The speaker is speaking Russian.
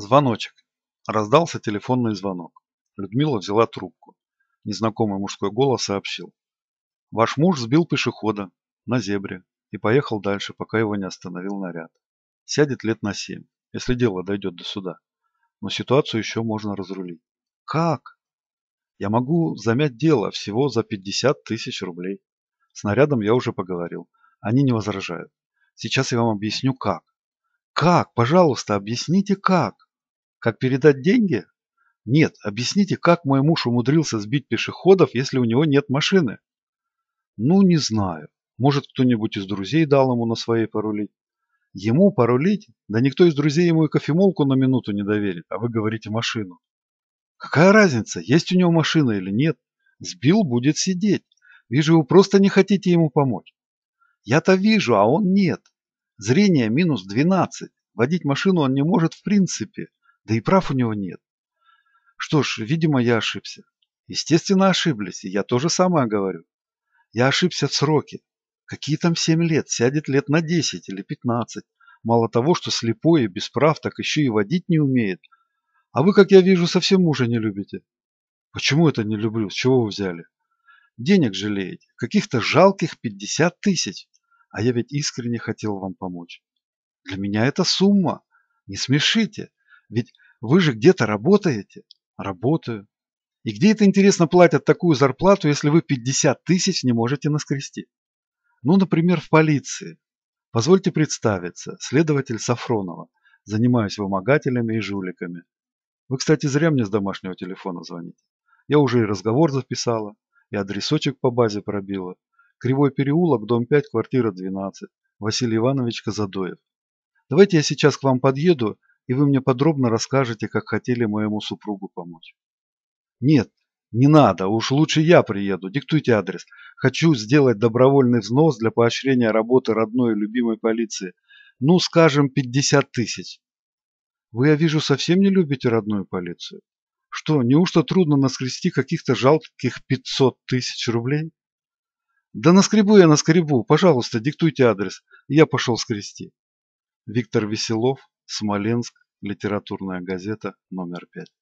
Звоночек. Раздался телефонный звонок. Людмила взяла трубку. Незнакомый мужской голос сообщил. Ваш муж сбил пешехода на зебре и поехал дальше, пока его не остановил наряд. Сядет лет на семь, если дело дойдет до суда. Но ситуацию еще можно разрулить. Как? Я могу замять дело всего за 50 тысяч рублей. С нарядом я уже поговорил. Они не возражают. Сейчас я вам объясню как. Как? Пожалуйста, объясните как. Как передать деньги? Нет, объясните, как мой муж умудрился сбить пешеходов, если у него нет машины? Ну, не знаю. Может, кто-нибудь из друзей дал ему на своей порулить? Ему порулить? Да никто из друзей ему и кофемолку на минуту не доверит, а вы говорите машину. Какая разница, есть у него машина или нет? Сбил, будет сидеть. Вижу, вы просто не хотите ему помочь. Я-то вижу, а он нет. Зрение минус 12. Водить машину он не может в принципе. Да и прав у него нет. Что ж, видимо, я ошибся. Естественно, ошиблись, и я то же самое говорю. Я ошибся в сроке. Какие там семь лет? Сядет лет на десять или пятнадцать. Мало того, что слепой и без прав, так еще и водить не умеет. А вы, как я вижу, совсем мужа не любите. Почему это не люблю? С чего вы взяли? Денег жалеете. Каких-то жалких пятьдесят тысяч. А я ведь искренне хотел вам помочь. Для меня это сумма. Не смешите. Ведь вы же где-то работаете. Работаю. И где это, интересно, платят такую зарплату, если вы 50 тысяч не можете наскрести? Ну, например, в полиции. Позвольте представиться, следователь Сафронова. Занимаюсь вымогателями и жуликами. Вы, кстати, зря мне с домашнего телефона звоните. Я уже и разговор записала, и адресочек по базе пробила. Кривой переулок, дом 5, квартира 12. Василий Иванович Казадоев. Давайте я сейчас к вам подъеду и вы мне подробно расскажете, как хотели моему супругу помочь. Нет, не надо, уж лучше я приеду. Диктуйте адрес. Хочу сделать добровольный взнос для поощрения работы родной и любимой полиции. Ну, скажем, 50 тысяч. Вы, я вижу, совсем не любите родную полицию. Что, неужто трудно наскрести каких-то жалких 500 тысяч рублей? Да наскребу я наскребу. Пожалуйста, диктуйте адрес. Я пошел скрести. Виктор Веселов, смоленск литературная газета номер пять